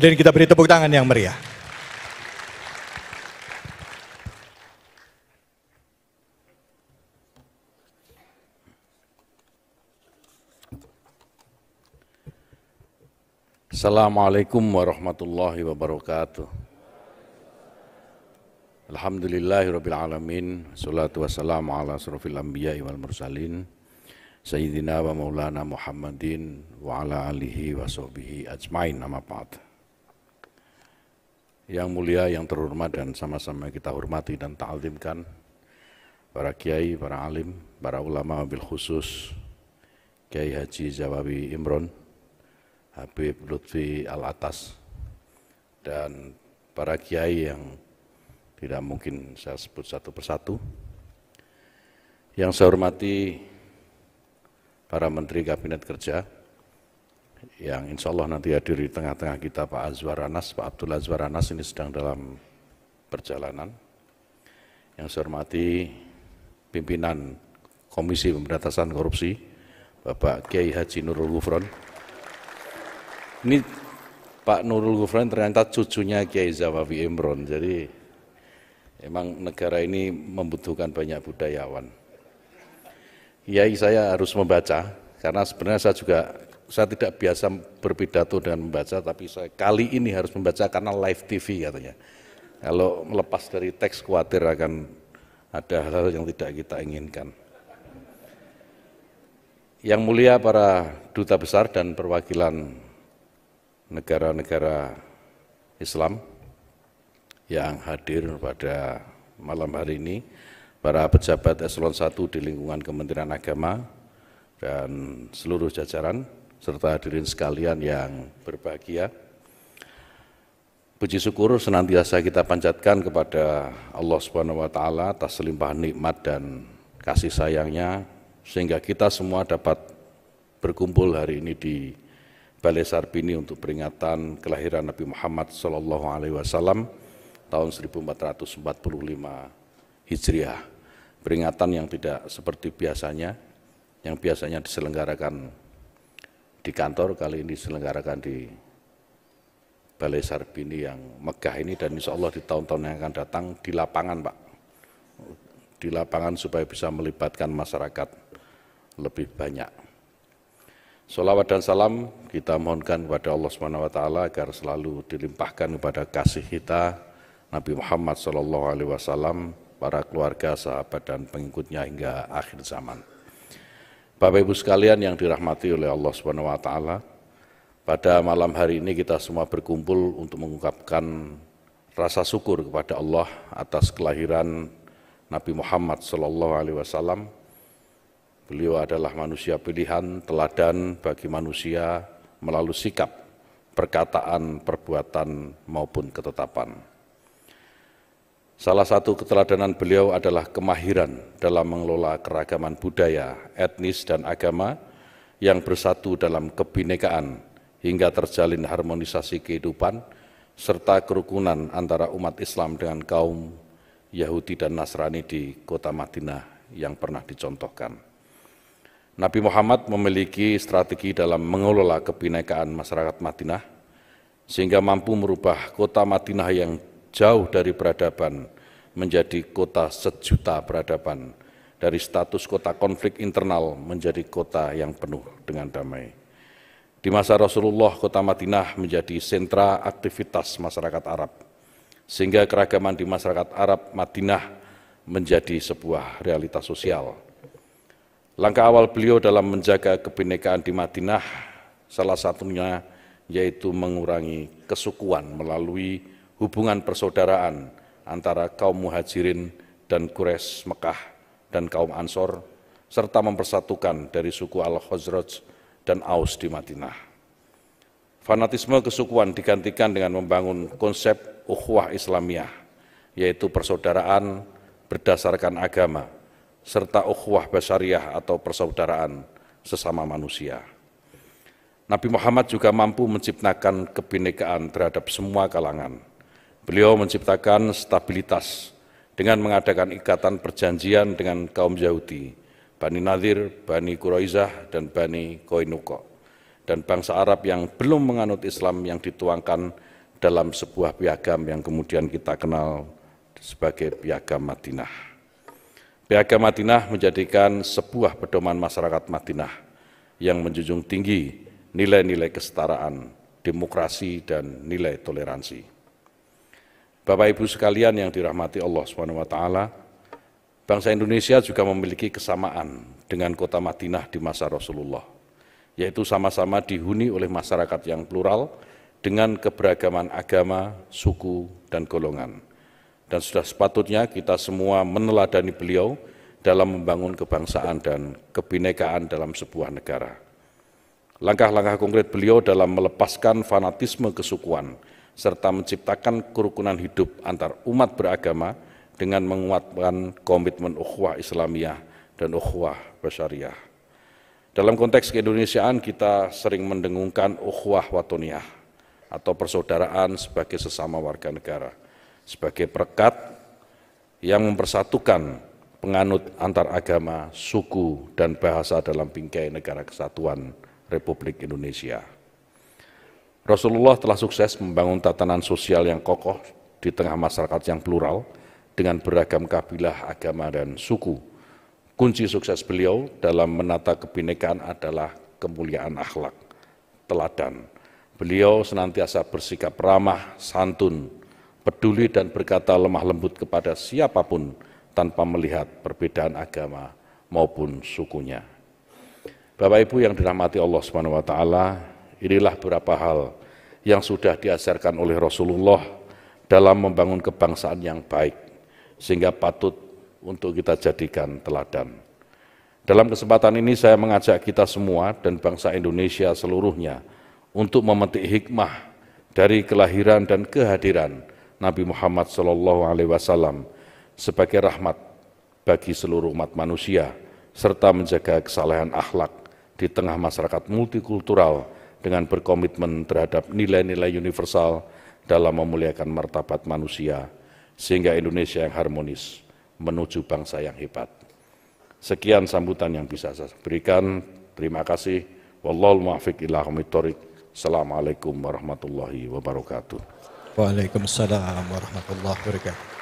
Dan kita beri tepuk tangan yang meriah. Assalamualaikum warahmatullahi wabarakatuh. Alhamdulillahirabbil alamin, salatu wassalamu ala asrofil anbiya'i wal mursalin. Sayyidina wa Maulana Muhammadin wa ala alihi wa sahbihi ajmain amma ba'd. Yang mulia, yang terhormat dan sama-sama kita hormati dan ta'alimkan para kiai, para alim, para ulama bil khusus Kiai Haji Jawawi Imron, Habib Lutfi Al-Atas, dan para kiai yang tidak mungkin saya sebut satu persatu. Yang saya hormati para Menteri Kabinet Kerja, yang insya Allah nanti hadir di tengah-tengah kita Pak Azwar Anas, Pak Abdul Azwar Anas ini sedang dalam perjalanan. Yang saya hormati pimpinan Komisi Pemberantasan Korupsi, Bapak Kiai Haji Nurul Gufron. Ini Pak Nurul Gufron ternyata cucunya Kiai Zawawi Imron, jadi emang negara ini membutuhkan banyak budayawan. Kiai saya harus membaca, karena sebenarnya saya juga saya tidak biasa berpidato dengan membaca, tapi saya kali ini harus membaca karena live TV katanya. Kalau melepas dari teks khawatir akan ada hal-hal yang tidak kita inginkan. Yang mulia para duta besar dan perwakilan negara-negara Islam yang hadir pada malam hari ini, para pejabat eselon 1 di lingkungan Kementerian Agama dan seluruh jajaran, serta hadirin sekalian yang berbahagia. Puji syukur senantiasa kita panjatkan kepada Allah Subhanahu wa taala atas limpahan nikmat dan kasih sayangnya sehingga kita semua dapat berkumpul hari ini di Balai Sarbini untuk peringatan kelahiran Nabi Muhammad Shallallahu alaihi wasallam tahun 1445 Hijriah. Peringatan yang tidak seperti biasanya yang biasanya diselenggarakan di kantor kali ini diselenggarakan di Balai Sarbini yang megah ini dan insya Allah di tahun-tahun yang akan datang di lapangan Pak. Di lapangan supaya bisa melibatkan masyarakat lebih banyak. Salawat dan salam kita mohonkan kepada Allah Subhanahu wa taala agar selalu dilimpahkan kepada kasih kita Nabi Muhammad SAW, para keluarga, sahabat dan pengikutnya hingga akhir zaman. Bapak Ibu sekalian yang dirahmati oleh Allah Subhanahu wa taala, pada malam hari ini kita semua berkumpul untuk mengungkapkan rasa syukur kepada Allah atas kelahiran Nabi Muhammad sallallahu alaihi wasallam. Beliau adalah manusia pilihan, teladan bagi manusia melalui sikap, perkataan, perbuatan maupun ketetapan. Salah satu keteladanan beliau adalah kemahiran dalam mengelola keragaman budaya, etnis, dan agama yang bersatu dalam kebinekaan hingga terjalin harmonisasi kehidupan serta kerukunan antara umat Islam dengan kaum Yahudi dan Nasrani di kota Madinah yang pernah dicontohkan. Nabi Muhammad memiliki strategi dalam mengelola kebinekaan masyarakat Madinah sehingga mampu merubah kota Madinah yang jauh dari peradaban, menjadi kota sejuta peradaban, dari status kota konflik internal menjadi kota yang penuh dengan damai. Di masa Rasulullah, kota Madinah menjadi sentra aktivitas masyarakat Arab, sehingga keragaman di masyarakat Arab Madinah menjadi sebuah realitas sosial. Langkah awal beliau dalam menjaga kebinekaan di Madinah, salah satunya yaitu mengurangi kesukuan melalui hubungan persaudaraan antara kaum muhajirin dan Quraisy Mekah dan kaum Ansor, serta mempersatukan dari suku Al-Khazraj dan Aus di Madinah. Fanatisme kesukuan digantikan dengan membangun konsep ukhuwah Islamiyah, yaitu persaudaraan berdasarkan agama, serta ukhuwah basariah atau persaudaraan sesama manusia. Nabi Muhammad juga mampu menciptakan kebinekaan terhadap semua kalangan – Beliau menciptakan stabilitas dengan mengadakan ikatan perjanjian dengan kaum Yahudi, Bani Nadir, Bani Quraizah, dan Bani Koinuko, dan bangsa Arab yang belum menganut Islam yang dituangkan dalam sebuah piagam yang kemudian kita kenal sebagai Piagam Madinah. Piagam Madinah menjadikan sebuah pedoman masyarakat Madinah yang menjunjung tinggi nilai-nilai kesetaraan, demokrasi, dan nilai toleransi. Bapak Ibu sekalian yang dirahmati Allah Subhanahu wa taala, bangsa Indonesia juga memiliki kesamaan dengan kota Madinah di masa Rasulullah, yaitu sama-sama dihuni oleh masyarakat yang plural dengan keberagaman agama, suku, dan golongan. Dan sudah sepatutnya kita semua meneladani beliau dalam membangun kebangsaan dan kebinekaan dalam sebuah negara. Langkah-langkah konkret beliau dalam melepaskan fanatisme kesukuan serta menciptakan kerukunan hidup antar umat beragama dengan menguatkan komitmen ukhwah Islamiyah dan ukhwah Basyariah. Dalam konteks keindonesiaan kita sering mendengungkan ukhwah watoniah atau persaudaraan sebagai sesama warga negara, sebagai perekat yang mempersatukan penganut antar agama, suku, dan bahasa dalam bingkai negara kesatuan Republik Indonesia. Rasulullah telah sukses membangun tatanan sosial yang kokoh di tengah masyarakat yang plural dengan beragam kabilah, agama, dan suku. Kunci sukses beliau dalam menata kebinekaan adalah kemuliaan akhlak, teladan. Beliau senantiasa bersikap ramah, santun, peduli dan berkata lemah lembut kepada siapapun tanpa melihat perbedaan agama maupun sukunya. Bapak Ibu yang dirahmati Allah swt. Inilah beberapa hal yang sudah diajarkan oleh Rasulullah dalam membangun kebangsaan yang baik, sehingga patut untuk kita jadikan teladan. Dalam kesempatan ini saya mengajak kita semua dan bangsa Indonesia seluruhnya untuk memetik hikmah dari kelahiran dan kehadiran Nabi Muhammad SAW sebagai rahmat bagi seluruh umat manusia serta menjaga kesalahan akhlak di tengah masyarakat multikultural dengan berkomitmen terhadap nilai-nilai universal dalam memuliakan martabat manusia, sehingga Indonesia yang harmonis menuju bangsa yang hebat. Sekian sambutan yang bisa saya berikan. Terima kasih. Wallahul ila Assalamualaikum warahmatullahi wabarakatuh. Waalaikumsalam warahmatullahi wabarakatuh.